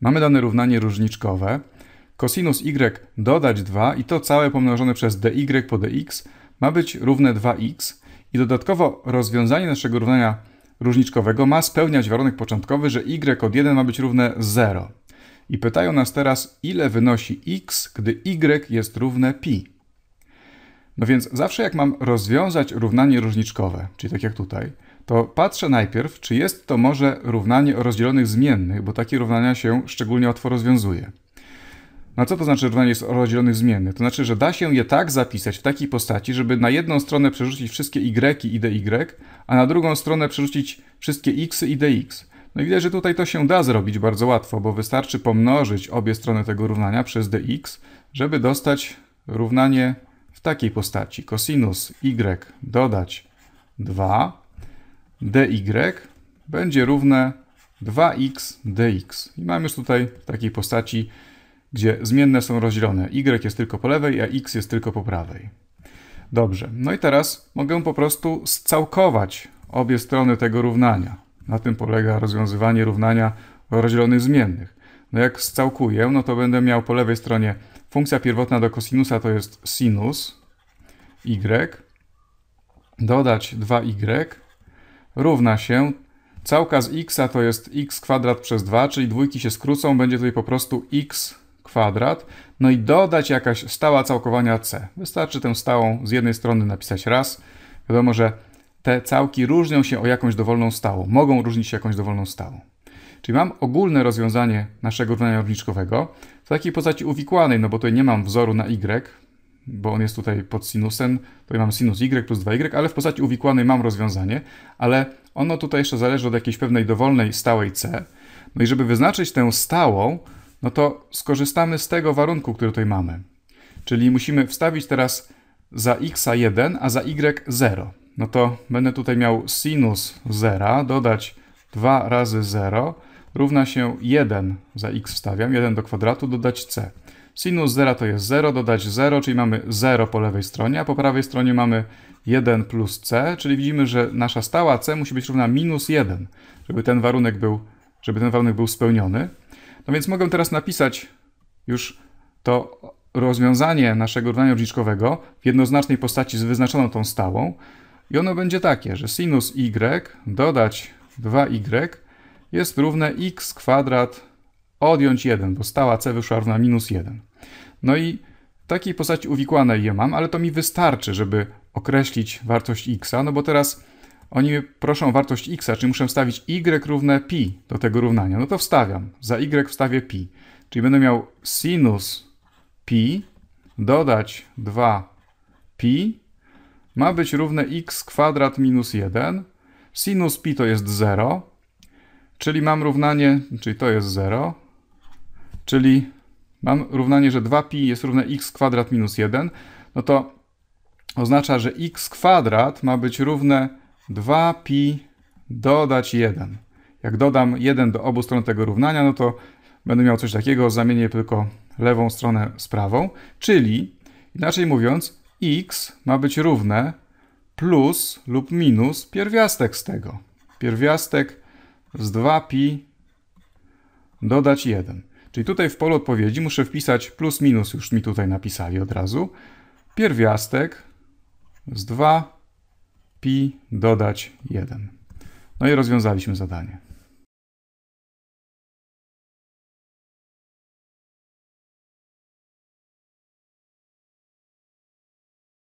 Mamy dane równanie różniczkowe. cosinus y dodać 2 i to całe pomnożone przez dy po dx ma być równe 2x i dodatkowo rozwiązanie naszego równania różniczkowego ma spełniać warunek początkowy, że y od 1 ma być równe 0. I pytają nas teraz, ile wynosi x, gdy y jest równe pi. No więc zawsze jak mam rozwiązać równanie różniczkowe, czyli tak jak tutaj, to patrzę najpierw, czy jest to może równanie o rozdzielonych zmiennych, bo takie równania się szczególnie łatwo rozwiązuje. No co to znaczy równanie jest o rozdzielonych zmiennych? To znaczy, że da się je tak zapisać w takiej postaci, żeby na jedną stronę przerzucić wszystkie y i dy, a na drugą stronę przerzucić wszystkie x i dx. No i widać, że tutaj to się da zrobić bardzo łatwo, bo wystarczy pomnożyć obie strony tego równania przez dx, żeby dostać równanie w takiej postaci. cosinus y dodać 2 dy będzie równe 2x dx. I mam już tutaj w takiej postaci, gdzie zmienne są rozdzielone. y jest tylko po lewej, a x jest tylko po prawej. Dobrze, no i teraz mogę po prostu scałkować obie strony tego równania. Na tym polega rozwiązywanie równania rozdzielonych zmiennych. No jak scałkuję, no to będę miał po lewej stronie funkcja pierwotna do kosinusa to jest sinus y, dodać 2y, równa się całka z x to jest x kwadrat przez 2, czyli dwójki się skrócą, będzie tutaj po prostu x kwadrat, no i dodać jakaś stała całkowania c. Wystarczy tę stałą z jednej strony napisać raz. Wiadomo, że te całki różnią się o jakąś dowolną stałą, mogą różnić się jakąś dowolną stałą. Czyli mam ogólne rozwiązanie naszego równania równiczkowego w takiej postaci uwikłanej, no bo tutaj nie mam wzoru na y, bo on jest tutaj pod sinusem, tutaj mam sinus y plus 2y, ale w postaci uwikłanej mam rozwiązanie, ale ono tutaj jeszcze zależy od jakiejś pewnej dowolnej stałej c. No i żeby wyznaczyć tę stałą, no to skorzystamy z tego warunku, który tutaj mamy. Czyli musimy wstawić teraz za x 1, a za y 0. No to będę tutaj miał sinus 0, dodać 2 razy 0 równa się 1 za x wstawiam, 1 do kwadratu, dodać c. Sinus 0 to jest 0, dodać 0, czyli mamy 0 po lewej stronie, a po prawej stronie mamy 1 plus c, czyli widzimy, że nasza stała c musi być równa minus 1, żeby ten warunek był, żeby ten warunek był spełniony. No więc mogę teraz napisać już to rozwiązanie naszego równania różniczkowego w jednoznacznej postaci z wyznaczoną tą stałą i ono będzie takie, że sinus y dodać 2y jest równe x kwadrat odjąć 1, bo stała c wyszła równa minus 1. No i w takiej postaci uwikłanej je mam, ale to mi wystarczy, żeby określić wartość x, no bo teraz oni proszą wartość x, czyli muszę wstawić y równe pi do tego równania. No to wstawiam. Za y wstawię pi. Czyli będę miał sinus pi dodać 2 pi ma być równe x kwadrat minus 1. Sinus pi to jest 0, czyli mam równanie, czyli to jest 0, czyli mam równanie, że 2pi jest równe x kwadrat minus 1, no to oznacza, że x kwadrat ma być równe 2pi dodać 1. Jak dodam 1 do obu stron tego równania, no to będę miał coś takiego, zamienię tylko lewą stronę z prawą, czyli inaczej mówiąc, x ma być równe plus lub minus pierwiastek z tego. Pierwiastek z 2pi dodać 1. Czyli tutaj w polu odpowiedzi muszę wpisać plus minus, już mi tutaj napisali od razu, pierwiastek z 2 pi dodać 1. No i rozwiązaliśmy zadanie.